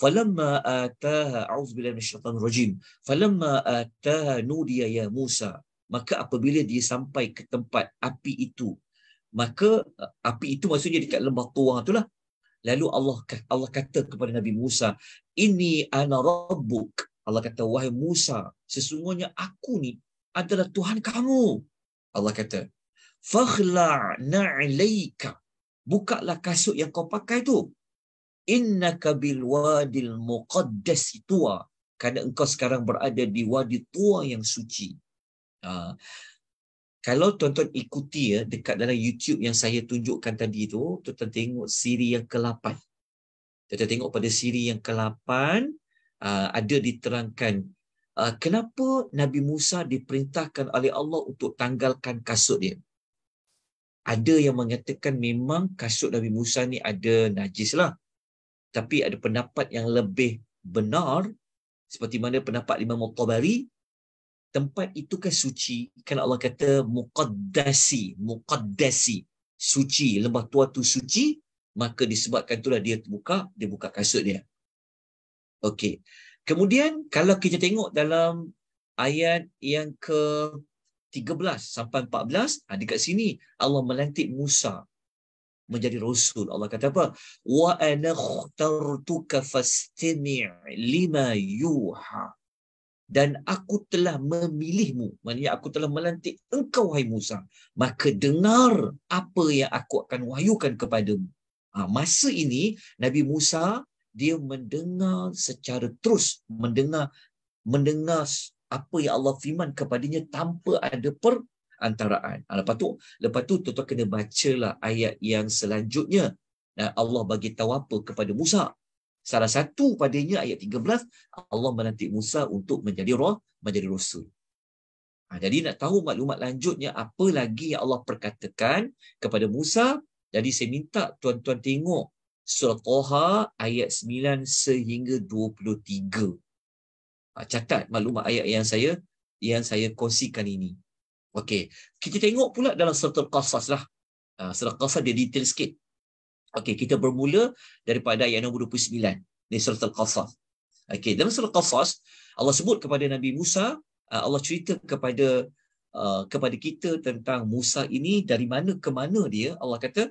Falamma ataha auzubillahi minasyaitanir rajim. Falamma ataha nudiya ya Musa. Maka apabila dia sampai ke tempat api itu, maka api itu maksudnya dekat lembah tuang itulah Lalu Allah Allah kata kepada Nabi Musa, "Ini ana rabbuk." Allah kata, "Wahai Musa, sesungguhnya aku ni adalah Tuhan kamu." Allah kata, "Fakhla na'alayka." Bukalah kasut yang kau pakai tu. Innaka bil wadil muqaddas tua. Kerana engkau sekarang berada di wadi tua yang suci. Ah kalau tuan-tuan ikuti ya dekat dalam YouTube yang saya tunjukkan tadi tu, tuan-tuan tengok siri yang ke-8. Tuan-tuan tengok pada siri yang ke-8 uh, ah, ada diterangkan uh, kenapa Nabi Musa diperintahkan oleh Allah untuk tanggalkan kasut dia. Ada yang mengatakan memang kasut Nabi Musa ni ada najis lah. Tapi ada pendapat yang lebih benar seperti mana pendapat Imam Muttabari tempat itu kan suci kan Allah kata muqaddasi muqaddasi suci lembah tua tu suci maka disebabkan itulah dia buka dia buka kasut dia okey kemudian kalau kita tengok dalam ayat yang ke 13 sampai 14 ada kat sini Allah melantik Musa menjadi rasul Allah kata apa wa ana khtartuka fastami' lima yuha dan aku telah memilihmu maknanya aku telah melantik engkau wahai Musa maka dengar apa yang aku akan wahyukan kepadamu ha, masa ini Nabi Musa dia mendengar secara terus mendengar mendengar apa yang Allah firman kepadanya tanpa ada perantaraan. Ha, lepas tu lepas tu tuan-tuan kena bacalah ayat yang selanjutnya. Dan Allah bagi tahu apa kepada Musa. Salah satu padanya ayat 13 Allah menanti Musa untuk menjadi roh menjadi rasul. Ha, jadi nak tahu maklumat lanjutnya apa lagi yang Allah perkatakan kepada Musa? Jadi saya minta tuan-tuan tengok surah Qaha ayat 9 sehingga 23. Ha, catat maklumat ayat yang saya yang saya kongsikan ini. Okey, kita tengok pula dalam surah Al-Qasas lah. Ha, surah Al-Qasas dia detail sikit. Okey, kita bermula daripada ayat nombor 29 di surah Al-Qasas. Okey, dalam surah Al-Qasas, Allah sebut kepada Nabi Musa, uh, Allah cerita kepada uh, kepada kita tentang Musa ini dari mana ke mana dia. Allah kata,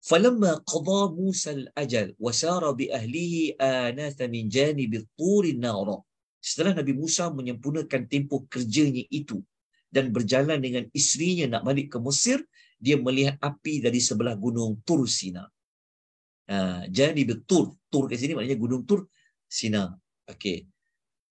"Falamma qada Musa al-ajal wa sara bi ahlihi anasa min janibit turi nar." Setelah Nabi Musa menyempurnakan tempoh kerjanya itu dan berjalan dengan isterinya nak balik ke Mesir, dia melihat api dari sebelah gunung Tursinah. Ah, jadi betul tur ke sini maknanya gunung tur sina okey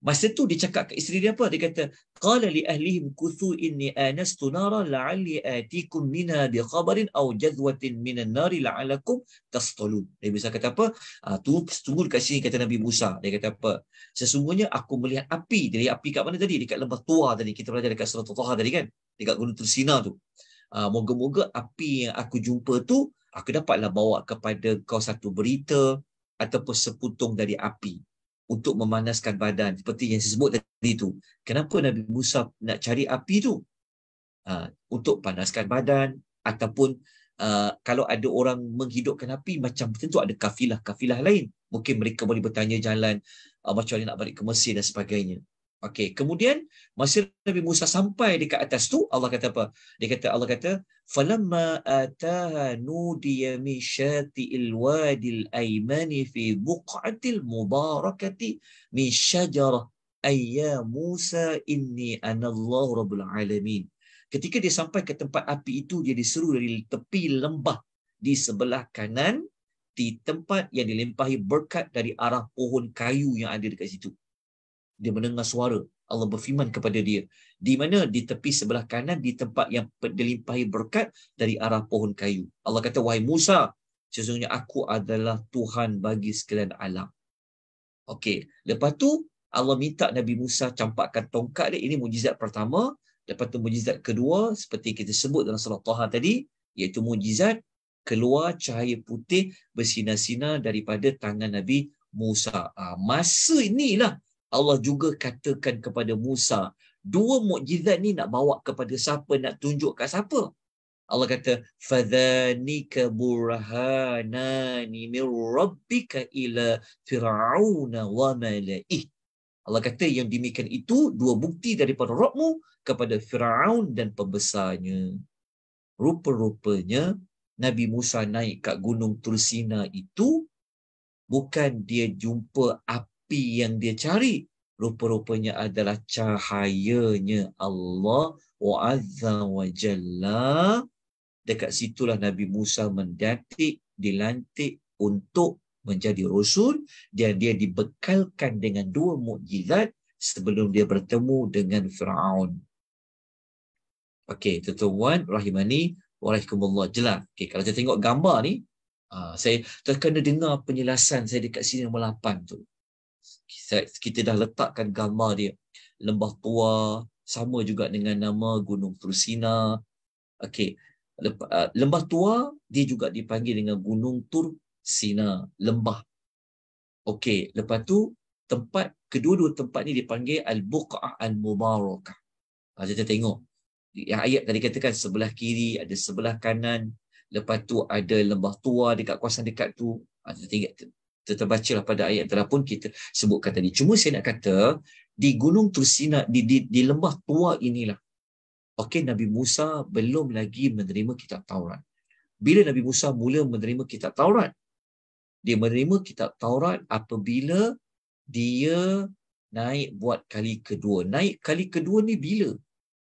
masa tu dia cakap kat isteri dia apa dia kata qala li ahlihi kuthu inni anastu nara la'alli atikum minha bi khabarin aw jazwatin minan nari la'alakum tastalu dia bisa kata apa ah, tu sungguh kat sini kata nabi Musa dia kata apa sesungguhnya aku melihat api dari api kat mana tadi dekat lembah tua tadi kita belajar dekat surah tuha tadi kan dekat gunung tur tersina tu ah, moga-moga api yang aku jumpa tu aku dapatlah bawa kepada kau satu berita ataupun seputung dari api untuk memanaskan badan seperti yang disebut tadi itu. Kenapa Nabi Musa nak cari api itu? Uh, ha, untuk panaskan badan ataupun uh, kalau ada orang menghidupkan api macam tentu ada kafilah-kafilah lain. Mungkin mereka boleh bertanya jalan uh, macam mana nak balik ke Mesir dan sebagainya. Okey, kemudian masa Nabi Musa sampai dekat atas tu, Allah kata apa? Dia kata Allah kata, "Falamma ataha nudiya min syati'il wadil aymani fi buq'atil mubarakati min syajar ayya Musa inni anallahu rabbul alamin." Ketika dia sampai ke tempat api itu, dia diseru dari tepi lembah di sebelah kanan di tempat yang dilimpahi berkat dari arah pohon kayu yang ada dekat situ dia mendengar suara Allah berfirman kepada dia di mana di tepi sebelah kanan di tempat yang dilimpahi berkat dari arah pohon kayu Allah kata wahai Musa sesungguhnya aku adalah Tuhan bagi sekalian alam okey lepas tu Allah minta Nabi Musa campakkan tongkat dia ini mujizat pertama lepas tu mujizat kedua seperti kita sebut dalam surah Taha tadi iaitu mujizat keluar cahaya putih bersinar-sinar daripada tangan Nabi Musa. Ha, masa inilah Allah juga katakan kepada Musa, dua mukjizat ni nak bawa kepada siapa, nak tunjuk kat siapa. Allah kata, فَذَانِكَ بُرْهَانَانِ مِنْ رَبِّكَ إِلَى فِرْعَوْنَ وَمَلَئِهِ Allah kata yang demikian itu dua bukti daripada Rabbmu kepada Fir'aun dan pembesarnya. Rupa-rupanya Nabi Musa naik kat Gunung Tursina itu bukan dia jumpa apa tapi yang dia cari rupa-rupanya adalah cahayanya Allah wa'azza wa jalla. Dekat situlah Nabi Musa mendatik, dilantik untuk menjadi rasul dan dia dibekalkan dengan dua mukjizat sebelum dia bertemu dengan Firaun. Okey, tuan-tuan rahimani warahmatullah jelas. Okey, kalau kita tengok gambar ni, ah, saya terkena dengar penjelasan saya dekat sini nombor 8 tu kita dah letakkan gambar dia lembah tua sama juga dengan nama gunung Trusina okey uh, lembah tua dia juga dipanggil dengan gunung Trusina lembah okey lepas tu tempat kedua-dua tempat ni dipanggil al-buqa'ah al-mubarakah ha, kita tengok yang ayat tadi katakan sebelah kiri ada sebelah kanan lepas tu ada lembah tua dekat kawasan dekat tu ha, kita tengok lah pada ayat telah pun kita sebutkan tadi. Cuma saya nak kata, di Gunung Tursina, di, di, di lembah tua inilah, okay, Nabi Musa belum lagi menerima kitab Taurat. Bila Nabi Musa mula menerima kitab Taurat, dia menerima kitab Taurat apabila dia naik buat kali kedua. Naik kali kedua ni bila?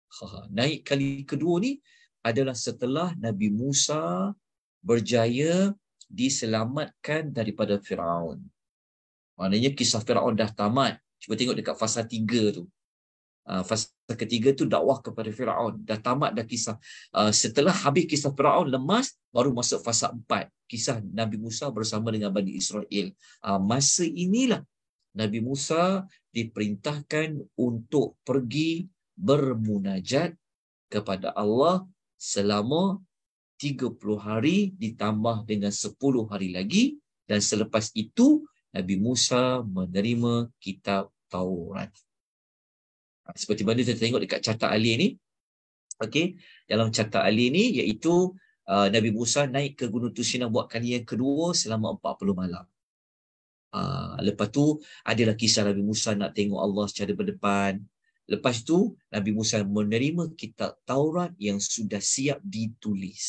Ha, naik kali kedua ni adalah setelah Nabi Musa berjaya diselamatkan daripada Firaun. Maknanya kisah Firaun dah tamat. Cuba tengok dekat fasa tiga tu. Ah, fasa ketiga tu dakwah kepada Firaun dah tamat dah kisah ah, setelah habis kisah Firaun lemas baru masuk fasa empat. kisah Nabi Musa bersama dengan Bani Israel ah, masa inilah Nabi Musa diperintahkan untuk pergi bermunajat kepada Allah selama 30 hari ditambah dengan 10 hari lagi dan selepas itu Nabi Musa menerima kitab Taurat. Seperti mana kita tengok dekat carta Ali ni. Okey, dalam carta Ali ni iaitu uh, Nabi Musa naik ke Gunung Tusina buat kali yang kedua selama 40 malam. Uh, lepas tu adalah kisah Nabi Musa nak tengok Allah secara berdepan Lepas tu Nabi Musa menerima kitab Taurat yang sudah siap ditulis.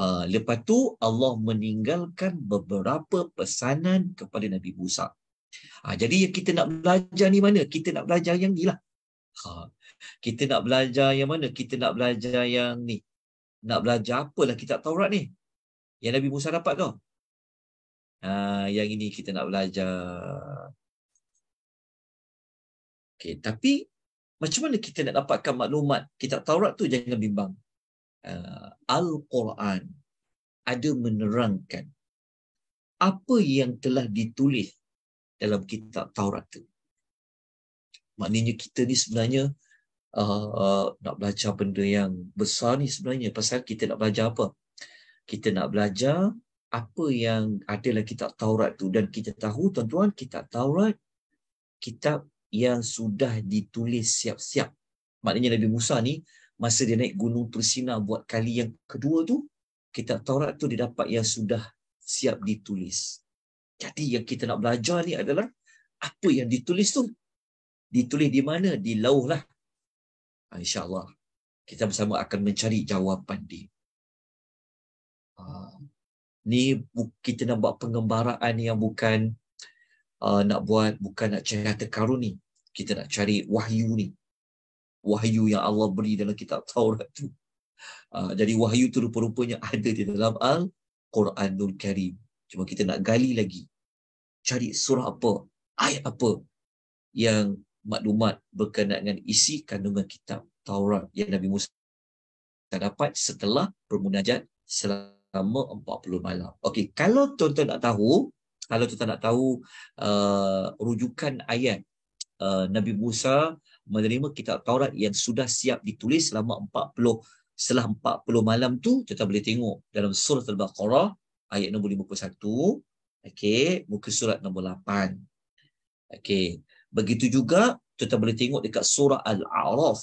Uh, lepas tu Allah meninggalkan beberapa pesanan kepada Nabi Musa. Ha, jadi yang kita nak belajar ni mana? Kita nak belajar yang ni lah. Ha, kita nak belajar yang mana? Kita nak belajar yang ni. Nak belajar apalah kitab Taurat ni? Yang Nabi Musa dapat tu. Ha, yang ini kita nak belajar. Okay, tapi macam mana kita nak dapatkan maklumat kitab Taurat tu jangan bimbang. Uh, Al-Quran ada menerangkan apa yang telah ditulis dalam kitab Taurat tu. Maknanya kita ni sebenarnya uh, nak belajar benda yang besar ni sebenarnya pasal kita nak belajar apa? Kita nak belajar apa yang ada dalam kitab Taurat tu dan kita tahu tuan-tuan kitab Taurat kitab yang sudah ditulis siap-siap. Maknanya Nabi Musa ni masa dia naik gunung Persina buat kali yang kedua tu, kitab Taurat tu dia dapat yang sudah siap ditulis. Jadi yang kita nak belajar ni adalah apa yang ditulis tu? Ditulis di mana? Di lauh lah. Ha, InsyaAllah kita bersama akan mencari jawapan dia. Ha. Ni kita nak buat pengembaraan yang bukan uh, nak buat bukan nak cari harta karun ni. Kita nak cari wahyu ni. Wahyu yang Allah beri dalam kitab Taurat tu. Uh, jadi wahyu tu rupa-rupanya ada di dalam Al-Quranul Karim. Cuma kita nak gali lagi. Cari surah apa, ayat apa yang maklumat berkenaan dengan isi kandungan kitab Taurat yang Nabi Musa kita dapat setelah permunajat selama 40 malam. Okey, kalau tuan-tuan nak tahu, kalau tu tak nak tahu uh, rujukan ayat uh, Nabi Musa menerima kitab Taurat yang sudah siap ditulis selama 40 setelah 40 malam tu kita boleh tengok dalam surah al-baqarah ayat nombor 51 okey muka surat nombor 8 okey begitu juga kita boleh tengok dekat surah al-a'raf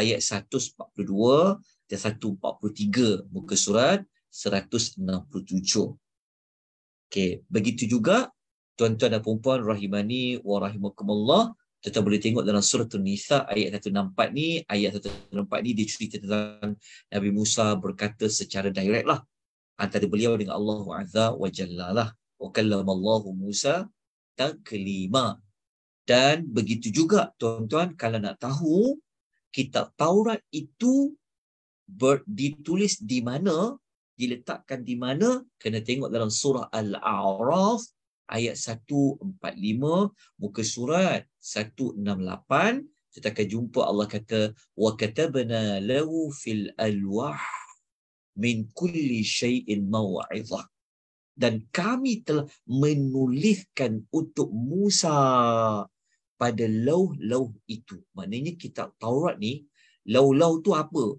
ayat 142 dan 143 muka surat 167 Okay. Begitu juga tuan-tuan dan perempuan rahimani wa rahimakumullah kita boleh tengok dalam surah nisa ayat 164 ni ayat 164 ni dia cerita tentang Nabi Musa berkata secara direct lah antara beliau dengan Allah Azza wa Jalla lah wa kallamallahu Musa taklima dan begitu juga tuan-tuan kalau nak tahu kitab Taurat itu ber- ditulis di mana diletakkan di mana? Kena tengok dalam surah Al-A'raf ayat 145 muka surat 168 kita akan jumpa Allah kata wa katabna lahu fil alwah min kulli shay'in maw'izah dan kami telah menuliskan untuk Musa pada lauh-lauh itu. Maknanya kitab Taurat ni, lauh-lauh tu apa?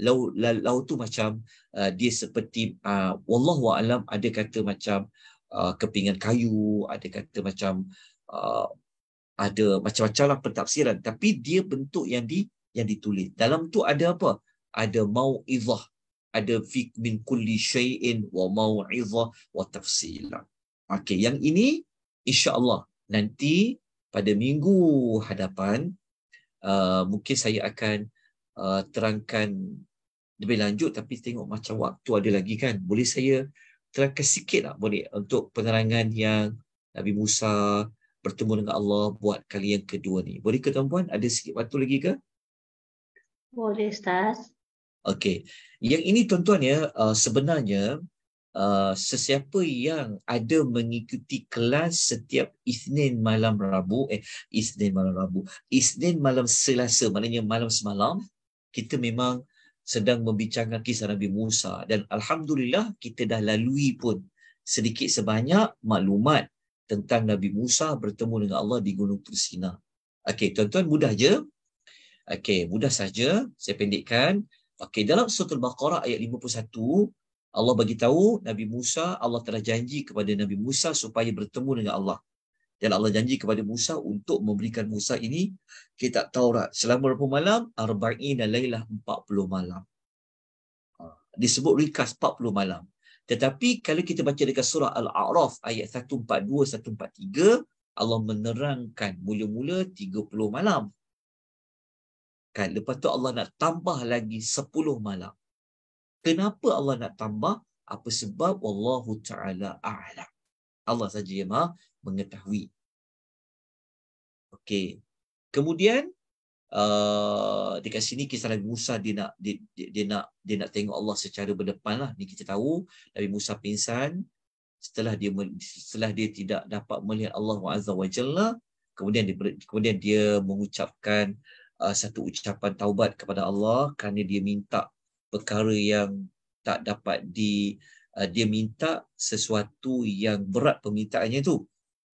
Lau, Lau laut tu macam uh, dia seperti uh, wallahu alam ada kata macam uh, kepingan kayu ada kata macam uh, ada macam-macam lah pentafsiran tapi dia bentuk yang di yang ditulis dalam tu ada apa ada mauizah ada fik min kulli syai'in wa mauizah wa tafsila okey yang ini insyaallah nanti pada minggu hadapan uh, mungkin saya akan uh, terangkan lebih lanjut tapi tengok macam waktu ada lagi kan boleh saya terangkan sikit tak boleh untuk penerangan yang Nabi Musa bertemu dengan Allah buat kali yang kedua ni. Boleh ke tuan-puan ada sikit waktu lagi ke? Boleh Ustaz. Okey. Yang ini tuan-tuan ya uh, sebenarnya uh, sesiapa yang ada mengikuti kelas setiap Isnin malam Rabu eh Isnin malam Rabu Isnin malam Selasa maknanya malam semalam kita memang sedang membincangkan kisah Nabi Musa dan alhamdulillah kita dah lalui pun sedikit sebanyak maklumat tentang Nabi Musa bertemu dengan Allah di Gunung Tursina. Okey, tuan-tuan mudah je. Okey, mudah saja saya pendekkan. Okey, dalam surah Al-Baqarah ayat 51 Allah bagi tahu Nabi Musa Allah telah janji kepada Nabi Musa supaya bertemu dengan Allah dan Allah janji kepada Musa untuk memberikan Musa ini kitab Taurat selama berapa malam? Arba'ina laylah 40 malam. Ha, disebut rikas 40 malam. Tetapi kalau kita baca dekat surah Al-A'raf ayat 142, 143, Allah menerangkan mula-mula 30 malam. Kan? Lepas tu Allah nak tambah lagi 10 malam. Kenapa Allah nak tambah? Apa sebab? Allah ta'ala a'lam. Allah saja yang mengetahui. Okey. Kemudian uh, dekat sini kisah Nabi Musa dia nak dia, dia, dia nak dia nak tengok Allah secara berdepan lah. Ni kita tahu Nabi Musa pingsan setelah dia setelah dia tidak dapat melihat Allah Azza wa Jalla, kemudian dia, kemudian dia mengucapkan uh, satu ucapan taubat kepada Allah kerana dia minta perkara yang tak dapat di uh, dia minta sesuatu yang berat permintaannya tu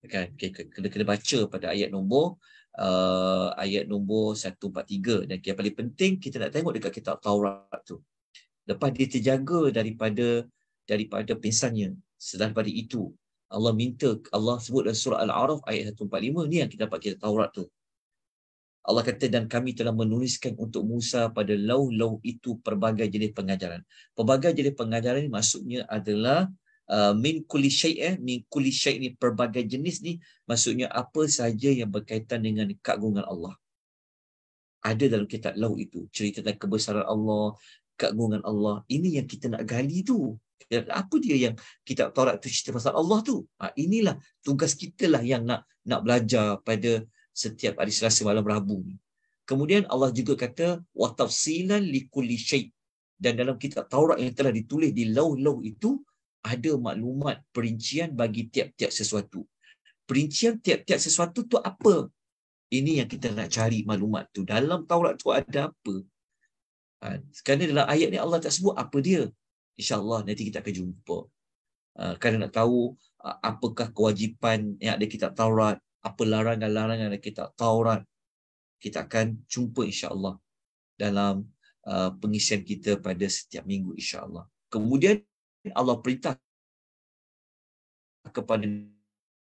kan okay, kena kena baca pada ayat nombor uh, ayat nombor 143 dan yang paling penting kita nak tengok dekat kitab Taurat tu lepas dia terjaga daripada daripada pensannya selain daripada itu Allah minta Allah sebut dalam surah Al-Araf ayat 145 ni yang kita dapat kitab Taurat tu Allah kata dan kami telah menuliskan untuk Musa pada lauh-lauh itu perbagai jenis pengajaran. Perbagai jenis pengajaran ini maksudnya adalah Uh, min kulli syai' eh min kulli syai' ni pelbagai jenis ni maksudnya apa saja yang berkaitan dengan keagungan Allah ada dalam kitab lau itu cerita tentang kebesaran Allah keagungan Allah ini yang kita nak gali tu apa dia yang kita Taurat tu cerita pasal Allah tu ha, inilah tugas kita lah yang nak nak belajar pada setiap hari Selasa malam Rabu ni kemudian Allah juga kata wa tafsilan li syai' dan dalam kitab Taurat yang telah ditulis di lau-lau itu ada maklumat perincian bagi tiap-tiap sesuatu. Perincian tiap-tiap sesuatu tu apa? Ini yang kita nak cari maklumat tu. Dalam Taurat tu ada apa? Ha, kerana dalam ayat ni Allah tak sebut apa dia. InsyaAllah nanti kita akan jumpa. Ha, kerana nak tahu ha, apakah kewajipan yang ada kita Taurat, apa larangan-larangan yang ada kita Taurat, kita akan jumpa insyaAllah dalam uh, pengisian kita pada setiap minggu insyaAllah. Kemudian Allah perintah kepada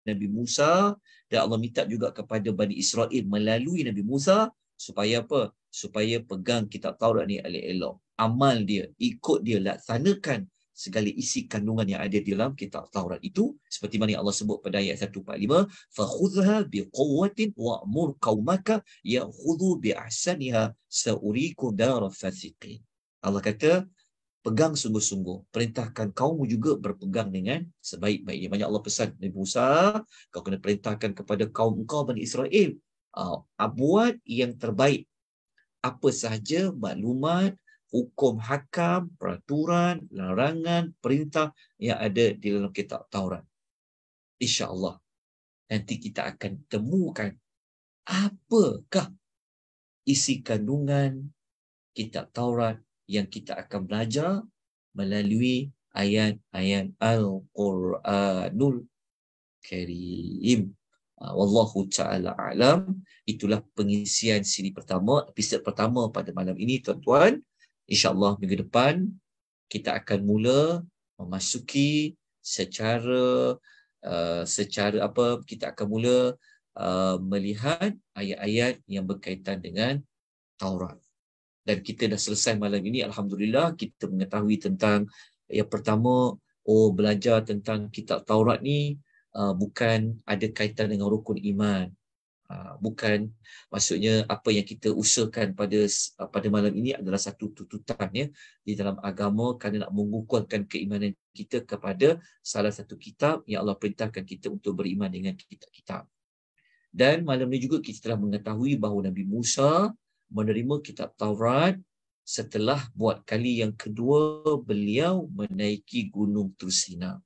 Nabi Musa dan Allah minta juga kepada Bani Israel melalui Nabi Musa supaya apa? Supaya pegang kitab Taurat ni elok-elok. Amal dia, ikut dia, laksanakan segala isi kandungan yang ada di dalam kitab Taurat itu seperti mana Allah sebut pada ayat 145 fa khudha bi quwwatin wa'mur qaumaka ya khudhu bi ahsaniha sa'uriku dar Allah kata pegang sungguh-sungguh. Perintahkan kaummu juga berpegang dengan sebaik-baiknya. Banyak Allah pesan Nabi Musa, kau kena perintahkan kepada kaum kau Bani Israel. Uh, buat yang terbaik. Apa sahaja maklumat, hukum hakam, peraturan, larangan, perintah yang ada di dalam kitab Taurat. Insya Allah Nanti kita akan temukan apakah isi kandungan kitab Taurat yang kita akan belajar melalui ayat-ayat Al-Quranul Karim. Ah, wallahu ta'ala alam. Itulah pengisian siri pertama, episod pertama pada malam ini tuan-tuan. InsyaAllah minggu depan kita akan mula memasuki secara uh, secara apa kita akan mula uh, melihat ayat-ayat yang berkaitan dengan Taurat dan kita dah selesai malam ini alhamdulillah kita mengetahui tentang yang pertama oh belajar tentang kitab Taurat ni uh, bukan ada kaitan dengan rukun iman uh, bukan maksudnya apa yang kita usahakan pada uh, pada malam ini adalah satu tuntutan ya di dalam agama kerana nak mengukuhkan keimanan kita kepada salah satu kitab yang Allah perintahkan kita untuk beriman dengan kitab-kitab dan malam ni juga kita telah mengetahui bahawa Nabi Musa menerima kitab Taurat setelah buat kali yang kedua beliau menaiki gunung Tursina.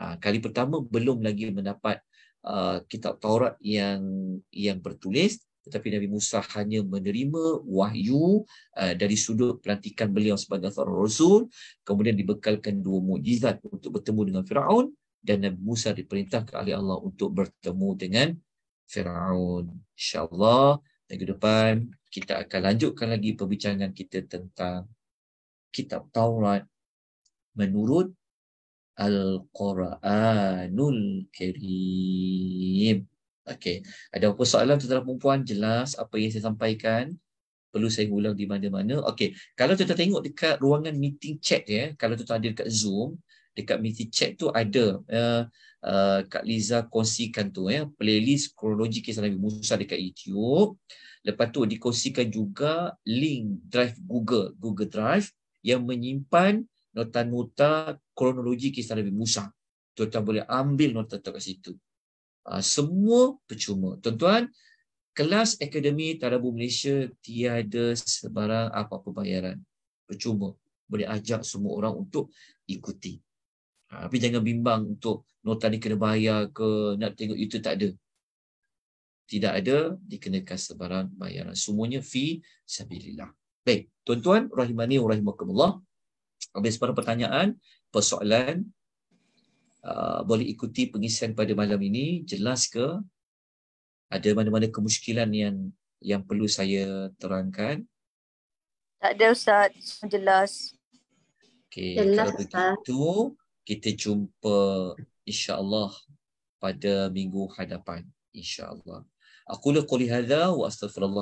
Ha, kali pertama belum lagi mendapat uh, kitab Taurat yang yang bertulis tetapi Nabi Musa hanya menerima wahyu uh, dari sudut pelantikan beliau sebagai seorang rasul kemudian dibekalkan dua mujizat untuk bertemu dengan Firaun dan Nabi Musa diperintahkan oleh Allah untuk bertemu dengan Firaun Insya Allah minggu depan kita akan lanjutkan lagi perbincangan kita tentang kitab Taurat menurut Al-Quranul Karim. Okey, ada apa soalan tuan-tuan puan jelas apa yang saya sampaikan? Perlu saya ulang di mana-mana? Okey, kalau tu tuan tengok dekat ruangan meeting chat ya, kalau tu tuan ada dekat Zoom, dekat meeting chat tu ada uh, uh, Kak Liza kongsikan tu ya playlist kronologi kisah Nabi Musa dekat YouTube. Lepas tu dikongsikan juga link drive Google, Google Drive yang menyimpan nota-nota kronologi kisah Nabi Musa. Tuan-tuan boleh ambil nota tu kat situ. Uh, semua percuma. Tuan-tuan, kelas Akademi Tadabu Malaysia tiada sebarang apa-apa bayaran. Percuma. Boleh ajak semua orang untuk ikuti. Ha, tapi jangan bimbang untuk nota ni kena bayar ke, nak tengok itu tak ada. Tidak ada, dikenakan sebarang bayaran. Semuanya fi sabilillah. Baik, tuan-tuan, rahimani wa rahimakumullah. Habis para pertanyaan, persoalan, uh, boleh ikuti pengisian pada malam ini, jelas ke? Ada mana-mana kemuskilan yang yang perlu saya terangkan? Tak ada Ustaz, jelas. Okay, jelas, kalau begitu, Ustaz kita jumpa insya-Allah pada minggu hadapan insya-Allah. Aku qouli hadha wa astaghfirullah